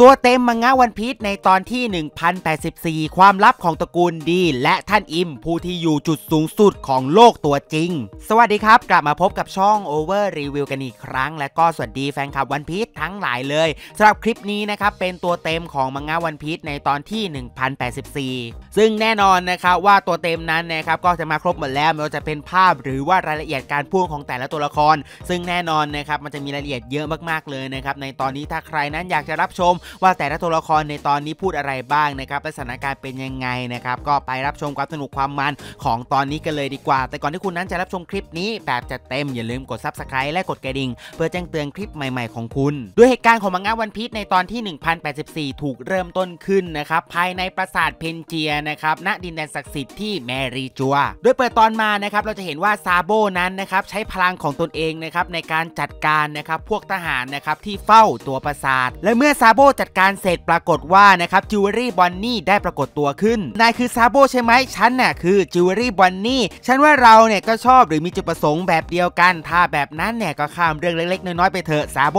ตัวเต็มมังงะวันพีชในตอนที่ 1084 ความลับของตระกูลดี และท่านอิมผู้ที่อยู่จุดสูงสุดของโลกตัวจริง สวัสดีครับกลับมาพบกับช่อง Over Review กันอีกครั้ง และก็สวัสดีแฟนคลับวันพีชทั้งหลายเลยสำหรับคลิปนี้นะครับเป็นตัวเต็มของมังงะวันพีชในตอนที่ 1084 ซึ่งแน่นอนนะครับว่าตัวเต็มนั้นนะครับก็จะมาครบหมดแล้วไม่ว่าจะเป็นภาพหรือว่ารายละเอียดการพูดของแต่ละตัวละคร ซึ่งแน่นอนนะครับมันจะมีรายละเอียดเยอะมากๆเลยนะครับในตอนนี้ถ้าใครนั้นอยากจะรับชมว่าแต่ละตัวละครในตอนนี้พูดอะไรบ้างนะครับและสถานการณ์เป็นยังไงนะครับ ก็ไปรับชมความสนุกความมันของตอนนี้กันเลยดีกว่า แต่ก่อนที่คุณนั้นจะรับชมคลิปนี้ แบบจะเต็มอย่าลืมกดซับสไคร b e และกดกระดิ่ง เพื่อแจ้งเตือนคลิปใหม่ๆของคุณ ด้วยเหตุการณ์ของมังงะวันพีชในตอนที่ 1084 ถูกเริ่มต้นขึ้นนะครับภายในปราสาทเพนเจียนะครับณดินแดนศักดิ์สิทธิ์ที่แมรีจัวโดยเปิดตอนมานะครับเราจะเห็นว่าซาโบนั้นนะครับใช้พลังของตนเองนะครับในการจัดการนะครับพวกทหารนะครับที่เฝ้าตัวปราสาท และเมื่อซาโบจัดการเสร็จปรากฏว่านะครับจิวเวลรี่บอนนี่ได้ปรากฏตัวขึ้น นายคือซาโบใช่ไหมฉันน่ะคือจิวเวลรี่บอนนี่ฉันว่าเราเนี่ยก็ชอบหรือมีจุดประสงค์แบบเดียวกัน ถ้าแบบนั้นเนี่ยก็ข้ามเรื่องเล็กๆน้อยๆไปเถอะซาโบ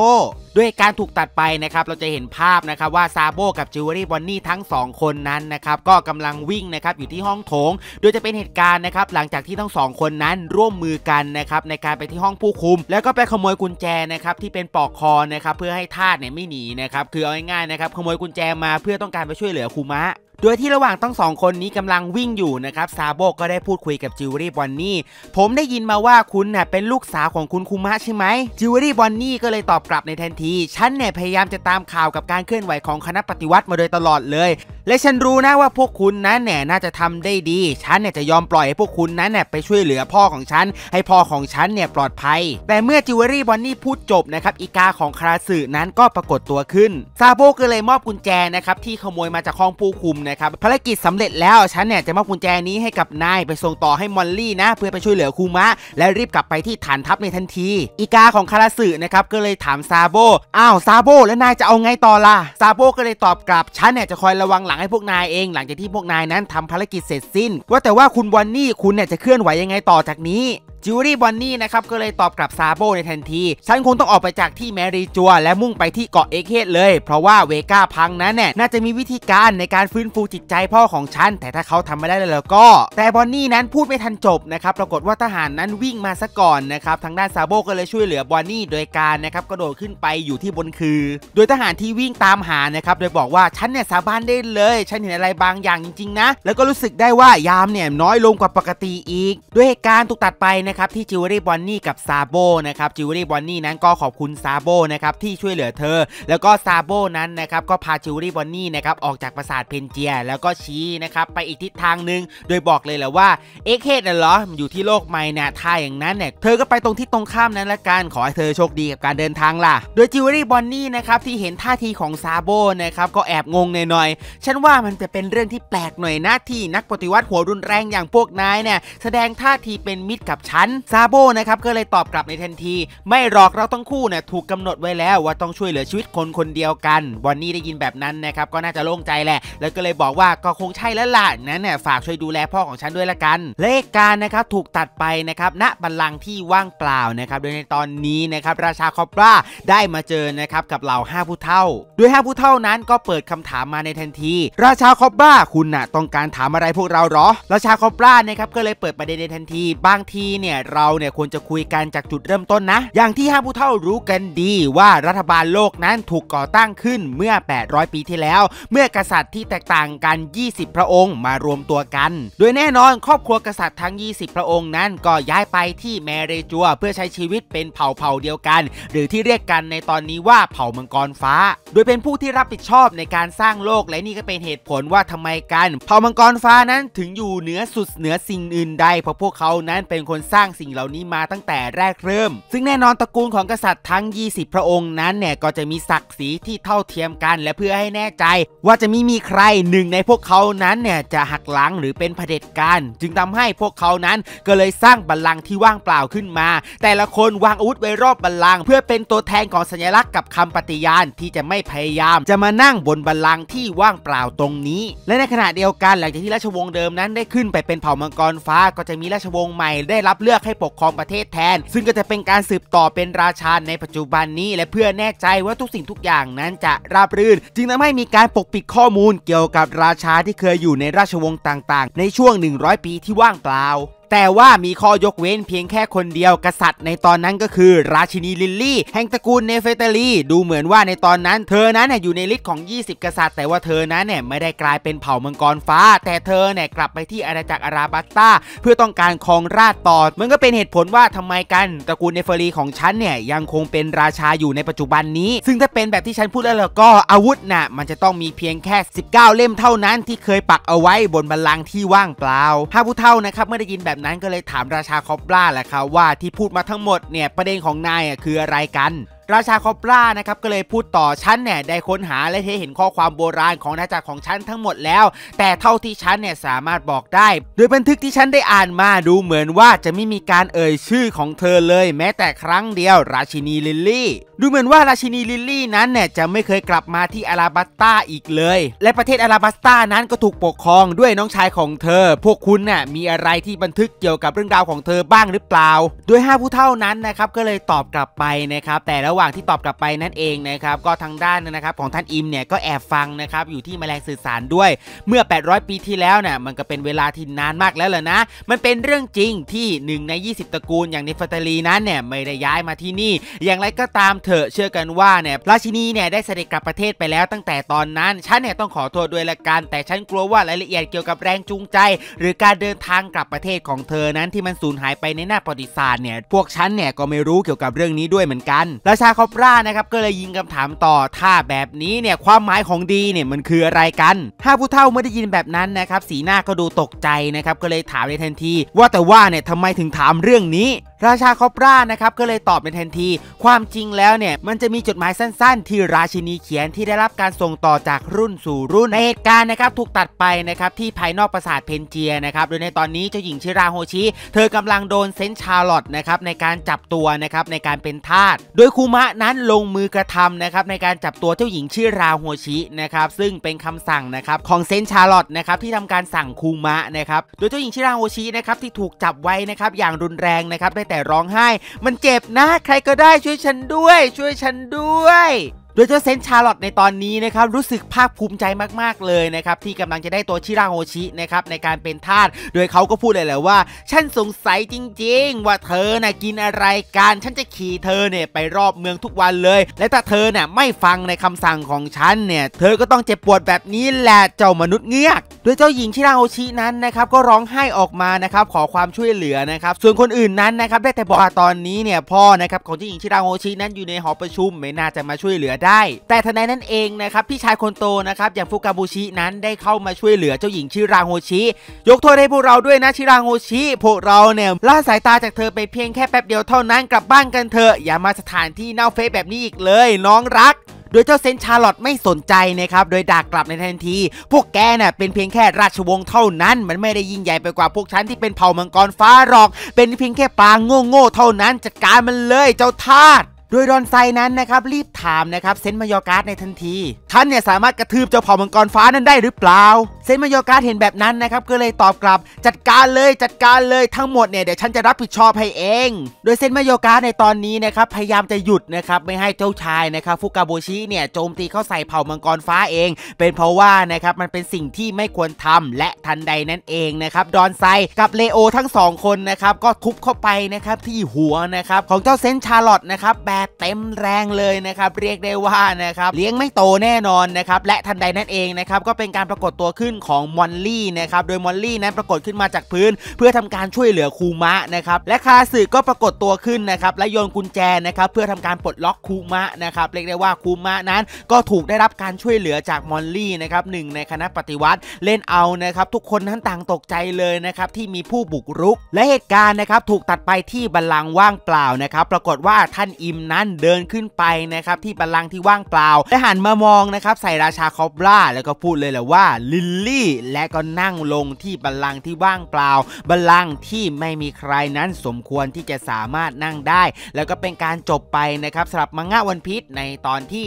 ด้วยการถูกตัดไปนะครับเราจะเห็นภาพนะครับว่าซาโบกับจิวเวลรี่บอนนี่ทั้ง 2 คนนั้นนะครับก็กำลังวิ่งนะครับอยู่ที่ห้องโถง โดยจะเป็นเหตุการณ์นะครับหลังจากที่ทั้งสองคนนั้นร่วมมือกันนะครับในการไปที่ห้องผู้คุม แล้วก็ไปขโมยกุญแจนะครับที่เป็นปลอกคอนะครับเพื่อให้ทาสเนี่ยไม่หนีนะครับคือเอาง่ายๆนะครับขโมยกุญแจมาเพื่อต้องการไปช่วยเหลือคูมะโดยที่ระหว่างทั้งสองคนนี้กำลังวิ่งอยู่นะครับซาโบก็ได้พูดคุยกับจิวเวอรี่บอนนี่ผมได้ยินมาว่าคุณน่ยเป็นลูกสาวของคุณคูมะใช่ไหมจิวเวอรี่บอนนี่ก็เลยตอบกลับในทันที ฉันเนี่ยพยายามจะตามข่าวกับการเคลื่อนไหวของคณะปฏิวัติมาโดยตลอดเลยและฉันรู้นะว่าพวกคุณนั้นแน่น่าจะทำได้ดี ฉันเนี่ยจะยอมปล่อยให้พวกคุณนั้นหน่ไปช่วยเหลือพ่อของฉัน ให้พ่อของฉันเนี่ยปลอดภัย แต่เมื่อจิวเวอรี่บอนนี่พูดจบนะครับอีกาของคาสึนั้นก็ปรากฏตัวขึ้น ซาโบก็เลยมอบกุญแจนะครับที่ขโมยมาจากห้องผู้คุมนะครับภารกิจสำเร็จแล้ว ฉันเนี่ยจะมอบกุญแจนี้ให้กับนายไปส่งต่อให้มอลลี่นะเพื่อไปช่วยเหลือคูมะและรีบกลับไปที่ฐานทัพในทันที อีกาของคาราสึนะครับก็เลยถามซาโบอ้าวซาโบแล้วนายจะเอาไงต่อล่ะซาโบก็เลยตอบกลับฉันเนี่ยจะคอยระวังหลัังให้พวกนายเอง หลังจากที่พวกนายนั้นทำภารกิจเสร็จสิ้น ว่าแต่ว่าคุณวันนี่ คุณเนี่ยจะเคลื่อนไหวยังไงต่อจากนี้จิวเวลรี่บอนนี่นะครับก็เลยตอบกลับซาโบในทันที ฉันคงต้องออกไปจากที่แมรีจัวและมุ่งไปที่เกาะเอเคสเลย เพราะว่าเวก้าพังนั้นแน่น่าจะมีวิธีการในการฟื้นฟูจิตใจพ่อของฉัน แต่ถ้าเขาทำไม่ได้แล้วก็ แต่บอนนี่นั้นพูดไม่ทันจบนะครับปรากฏว่าทหารนั้นวิ่งมาซะก่อนนะครับทางด้านซาโบก็เลยช่วยเหลือบอนนี่โดยการนะครับกระโดดขึ้นไปอยู่ที่บนคือโดยทหารที่วิ่งตามหานะครับโดยบอกว่าฉันเนี่ยสาบานได้เลย ฉันเห็นอะไรบางอย่างจริงๆนะแล้วก็รู้สึกได้ว่ายามเนี่ยน้อยลงกว่าปกติอีก ด้วยการตูกตัดไปนะครับที่จิวเวลรี่บอนนี่กับซาโบนะครับจิวเวลรี่บอนนี่นั้นก็ขอบคุณซาโบนะครับที่ช่วยเหลือเธอ แล้วก็ซาโบนั้นนะครับก็พาจิวเวลรี่บอนนี่นะครับออกจากปราสาทเพนเจีย แล้วก็ชี้นะครับไปอีกทิศทางหนึ่งโดยบอกเลยแหละว่าเอ็กเฮดน่ะเหรออยู่ที่โลกใหม่นะ่ะถ้าอย่างนั้นเนี่ยเธอก็ไปตรงที่ตรงข้ามนั้นละกัน ขอให้เธอโชคดีกับการเดินทางล่ะ โดยจิวเวลรี่บอนนี่นะครับที่เห็นท่าทีของซาโบนะครับก็แอบงงหน่อยๆฉันว่ามันจะเป็นเรื่องที่แปลกหน่อยนะที่ นักปฏิวัติหัวรุนแรงอย่างพวกนายเนี่ยแสดงท่าทีเป็นมิตรกับฉันซาโบนะครับก็เลยตอบกลับในทันที ไม่หรอกเราต้องคู่เนี่ยถูกกำหนดไว้แล้ว ว่าต้องช่วยเหลือชีวิตคนคนเดียวกันบอนนี่ได้ยินแบบนั้นนะครับก็น่าจะโล่งใจแหละ แล้วก็เลยบอกว่าก็คงใช่แล้วล่ะนั้นเนี่ยฝากช่วยดูแลพ่อของฉันด้วยละกันเลขการนะครับถูกตัดไปนะครับณบัลลังก์ที่ว่างเปล่านะครับโดยในตอนนี้นะครับราชาคอบราได้มาเจอนะครับกับเหล่าห้าผู้เท่า้ดยห้าผู้เท่านั้นก็เปิดคำถามมาในทันที ราชาคอบราคุณนะ่ะต้องการถามอะไรพวกเราหรอราชาคอบรานะครับก็เลยเปิดประเด็นในทันทีบางทีเนี่ยเราเนี่ยควรจะคุยกันจากจุดเริ่มต้นนะ อย่างที่ห้าผู้เท่ารู้กันดีว่ารัฐบาลโลกนั้นถูกก่อตั้งขึ้นเมื่อ 800 ปีที่แล้ว เมื่อกษัตริย์ที่แตกต่างกัน 20 พระองค์มารวมตัวกัน โดยแน่นอนครอบครัวกษัตริย์ทั้ง 20 พระองค์นั้น ก็ย้ายไปที่แมเีจัว เพื่อใช้ชีวิตเป็นเผ่าเผ่าเดียวกัน หรือที่เรียกกันในตอนนี้ว่าเผ่ามังกรฟ้า โดยเป็นผู้ที่รับผิดชอบในการสร้างโลก และนี่ก็เป็นเหตุผลว่าทำไมกัน เผ่ามังกรฟ้านั้นถึงอยู่เหนือสุดเหนือสิ่งอื่นใดเพราะพวกเขานั้นเป็นคนสสร้างสิ่งเหล่านี้มาตั้งแต่แรกเริ่ม ซึ่งแน่นอนตระกูลของกษัตริย์ทั้ง 20 พระองค์นั้นเนี่ย ก็จะมีศักดิ์ศรีที่เท่าเทียมกัน และเพื่อให้แน่ใจ ว่าจะไม่มีใครหนึ่งในพวกเขานั้นเนี่ยจะหักหลังหรือเป็นเผด็จการจึงทำให้พวกเขานั้นก็เลยสร้างบัลลังก์ที่ว่างเปล่าขึ้นมา แต่ละคนวางอาวุธไว้รอบบัลลังก์เพื่อเป็นตัวแทนของสัญลักษณ์กับคำปฏิญาณที่จะไม่พยายาม จะมานั่งบนบัลลังก์ที่ว่างเปล่าตรงนี้ และในขณะเดียวกันหลังจากที่ราชวงศ์เดิมนั้นได้ขึ้น ไปเป็นเผ่ามังกรฟ้าก็จะมีราชวงศ์ใหม่ได้รับเลือกให้ปกครองประเทศแทน ซึ่งก็จะเป็นการสืบต่อเป็นราชาในปัจจุบันนี้ และเพื่อแน่ใจว่าทุกสิ่งทุกอย่างนั้นจะราบรื่น จึงทำให้มีการปกปิดข้อมูลเกี่ยวกับราชาที่เคยอยู่ในราชวงศ์ต่าง ๆ ในช่วง 100 ปีที่ว่างเปล่าแต่ว่ามีข้อยกเว้นเพียงแค่คนเดียวกษัตริย์ในตอนนั้นก็คือราชินีลิลลี่แห่งตระกูลเนเฟตาลีดูเหมือนว่าในตอนนั้น เธอนั้นอยู่ในลิสต์ของ 20 กษัตริย์แต่ว่าเธอนั้นเนี่ยไม่ได้กลายเป็นเผ่ามังกรฟ้า แต่เธอเนี่ยกลับไปที่อาณาจักรอาราบัตตาเพื่อต้องการครองราชต่อมันก็เป็นเหตุผลว่าทำไมกัน ตระกูลเนเฟรีของฉันเนี่ยยังคงเป็นราชาอยู่ในปัจจุบันนี้ ซึ่งถ้าเป็นแบบที่ฉันพูดแล้วก็อาวุธน่ะมันจะต้องมีเพียงแค่ 19 เล่มเท่านั้น ที่เคยปักเอาไว้บนบัลลังก์ที่ว่างเปล่าหาผู้เท่านะครับเมื่อได้ยินแบบแบบนั้นก็เลยถามราชาคอบล่าแหละครับว่าที่พูดมาทั้งหมดเนี่ยประเด็นของนายคืออะไรกันราชาคอบรานะครับก็เลยพูดต่อ ฉันเนี่ยได้ค้นหาและเทเห็นข้อความโบราณของนาจาจของฉันทั้งหมดแล้ว แต่เท่าที่ฉันเนี่ยสามารถบอกได้โดยบันทึกที่ฉันได้อ่านมา ดูเหมือนว่าจะไม่มีการเอ่ยชื่อของเธอเลยแม้แต่ครั้งเดียว ราชินีลิลลี่ดูเหมือนว่าราชินีลิลลี่นั้นเนี่ยจะไม่เคยกลับมาที่อาราบัสตาอีกเลย และประเทศอาราบัสตานั้นก็ถูกปกครองด้วยน้องชายของเธอพวกคุณน่ยมีอะไรที่บันทึกเกี่ยวกับเรื่องราวของเธอบ้างหรือเปล่าโดยห้าผู้เท่านั้นนะครับก็เลยตอบกลับไปนะครับแต่ละระหว่างที่ตอบกลับไปนั่นเองนะครับก็ทางด้านนะครับ ของท่านอิมเนี่ยก็แอบฟังนะครับอยู่ที่แมลงสื่อสารด้วยเมื่อ 800 ปีที่แล้วเนี่ยมันก็เป็นเวลาที่นานมากแล้วเหรอนะ มันเป็นเรื่องจริงที่ 1 ใน 20ตระกูล อย่างเนฟตาลีนั้นเนี่ยไม่ได้ย้ายมาที่นี่ อย่างไรก็ตามเถอะเชื่อกันว่าเนี่ยราชินีเนี่ยได้เสด็จกลับประเทศไปแล้วตั้งแต่ตอนนั้นฉันเนี่ยต้องขอโทษด้วยละกันแต่ฉันกลัวว่ารายละเอียดเกี่ยวกับแรงจูงใจ หรือการเดินทางกลับประเทศของเธอนั้นที่มันสูญหายไปในหน้าประวัติศาสตร์เนี่ยพวกฉันเนี่ยก็ไม่รู้เกี่ยวกับเรื่องนี้ด้วยเหมือนกันราชาคอปรานะครับก็เลยยิงคำถามต่อถ้าแบบนี้เนี่ยความหมายของดีเนี่ยมันคืออะไรกัน ถ้าผู้เฒ่าไม่ได้ยินแบบนั้นนะครับสีหน้าก็ดูตกใจนะครับก็เลยถามในทันที ว่าแต่ว่าเนี่ยทำไมถึงถามเรื่องนี้ราชาคอปรานะครับ ก็เลยตอบในทันที ความจริงแล้วเนี่ย มันจะมีจดหมายสั้นๆ ที่ราชินีเขียนที่ได้รับการส่งต่อจากรุ่นสู่รุ่นในเหตุการณ์นะครับ ถูกตัดไปนะครับที่ภายนอกปราสาทเพนเจียนะครับโดยในตอนนี้เจ้าหญิงชิราโฮชิ เธอกำลังโดนเซนชาร์ลอตนะครับในการจับตัวนะครับในการเป็นทาส โดยคูมะนั้นลงมือกระทำนะครับในการจับตัวเจ้าหญิงชิราโฮชินะครับซึ่งเป็นคำสั่งนะครับของเซนชาร์ลอตนะครับที่ทำการสั่งคูมะนะครับโดยเจ้าหญิงชิราโฮชินะครับที่ถูกจับไว้นะครับอย่างรุนแรงนะครับแต่ร้องไห้ มันเจ็บนะ ใครก็ได้ช่วยฉันด้วย ช่วยฉันด้วยโดยเจ้าเซนชาร์ลอตในตอนนี้นะครับรู้สึกภาคภูมิใจมาก ๆ เลยนะครับที่กำลังจะได้ตัวชิราโฮชินะครับในการเป็นทาส โดยเขาก็พูดเลยแหละว่า ฉันสงสัยจริง ๆ ว่าเธอน่ะกินอะไรกันฉันจะขี่เธอเนี่ยไปรอบเมืองทุกวันเลย และถ้าเธอน่ะไม่ฟังในคำสั่งของฉันเนี่ยเธอก็ต้องเจ็บปวดแบบนี้แหละเจ้ามนุษย์เงือกโดยเจ้าหญิงชิราโฮชินั้นนะครับก็ร้องไห้ออกมานะครับขอความช่วยเหลือนะครับส่วนคนอื่นนั้นนะครับได้แต่บอกว่าตอนนี้เนี่ยพ่อนะครับของเจ้าหญิงชิราโฮชินั้นอยู่ในหอประชุมไม่น่าจะมาช่วยเหลือได้แต่ทันใดนั้นเองนะครับพี่ชายคนโตนะครับอย่างฟุกาบุชินั้นได้เข้ามาช่วยเหลือเจ้าหญิงชิราโฮชิยกโทษให้พวกเราด้วยนะชิราโฮชิพวกเราเนี่ยล่าสายตาจากเธอไปเพียงแค่แป๊บเดียวเท่านั้น กลับบ้านกันเถอะอย่ามาสถานที่เน่าเฟะแบบนี้อีกเลย น้องรัก โดยเจ้าเซนชาร์ลอตไม่สนใจนะครับโดยด่ากลับในทันทีพวกแกน่ะเป็นเพียงแค่ราชวงศ์เท่านั้น มันไม่ได้ยิ่งใหญ่ไปกว่าพวกฉันที่เป็นเผ่ามังกรฟ้าหรอก เป็นเพียงแค่ปลาโง่ๆเท่านั้นจัดการมันเลยเจ้าทาสดยรอนไซนั้นนะครับรีบถามนะครับเซนมายอการ์ดในทันทีท่านเนี่ยสามารถกระทืบเจ้าเผ่ามังกรฟ้านั้นได้หรือเปล่าเซนมายอการ์ดเห็นแบบนั้นนะครับก็เลยตอบกลับ จัดการเลยจัดการเลยทั้งหมดเนี่ยเดี๋ยวฉันจะรับผิดชอบให้เอง โดยเซนมายอการ์ดในตอนนี้นะครับพยายามจะหยุดนะครับไม่ให้เจ้าชายนะครับฟุกาโบชิเนี่ยโจมตีเข้าใส่เผ่ามังกรฟ้าเอง เป็นเพราะว่านะครับมันเป็นสิ่งที่ไม่ควรทำและทันใดนั่นเองนะครับดอนไซกับเลโอทั้งสองคนนะครับก็ทุบเข้าไปนะครับที่หัวนะครับของเจ้าเซนชาร์ลอตนะครับแบเต็มแรงเลยนะครับเรียกได้ว่านะครับเลี้ยงไม่โตแน่นอนนะครับและทันใดนั่นเองนะครับก็เป็นการปรากฏตัวขึ้นของมอลลี่นะครับโดยมอลลี่นั้นปรากฏขึ้นมาจากพื้นเพื่อทำการช่วยเหลือคูมะนะครับและคาสึก็ปรากฏตัวขึ้นนะครับและโยนกุญแจนะครับเพื่อทำการปลดล็อกคูมะนะครับเรียกได้ว่าคูมะนั้น ก็ถูกได้รับการช่วยเหลือจากมอลลี่นะครับหนึ่งในคณะปฏิวัติเล่นเอานะครับทุกคนนั้นต่างตกใจเลยนะครับที่มีผู้บุกรุก และเหตุการณ์นะครับ ถูกตัดไปที่บัลลังก์ว่างเปล่านะครับปรากฏว่าท่านอิมนั้นเดินขึ้นไปนะครับที่บัลลังที่ว่างเปล่า และหันมามองนะครับใส่ราชาคอบล่าแล้วก็พูดเลยแหละว่า ลิลลี่ และก็นั่งลงที่บัลลังที่ว่างเปล่าบัลลังที่ไม่มีใครนั้นสมควรที่จะสามารถนั่งได้ แล้วก็เป็นการจบไปนะครับสำหรับมังงะวันพิษในตอนที่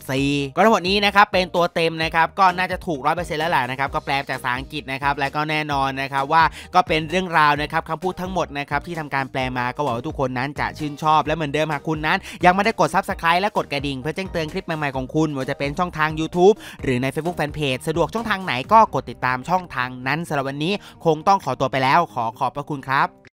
1084 ก็ทั้งหมดนี้นะครับเป็นตัวเต็มนะครับก็น่าจะถูกร้อยเปอร์เซ็นต์แล้วแหละนะครับก็แปลจากภาษาอังกฤษนะครับและก็แน่นอนนะครับว่าก็เป็นเรื่องราวนะครับคำพูดทั้งหมดนะครับที่ทำการแปลมาก็หวังว่าทุกคนนั้นจะชื่นชอบและเหมือนเดิมหากคุณนั้นยังไม่ได้กดซับสไคร b e และกดกระดิ่งเพื่อแจ้งเตือนคลิปใหม่ๆของคุณว่าจะเป็นช่องทาง YouTube หรือใน Facebook Fanpage สะดวกช่องทางไหนก็กดติดตามช่องทางนั้น สำหรับวันนี้คงต้องขอตัวไปแล้วขอขอบพระคุณครับ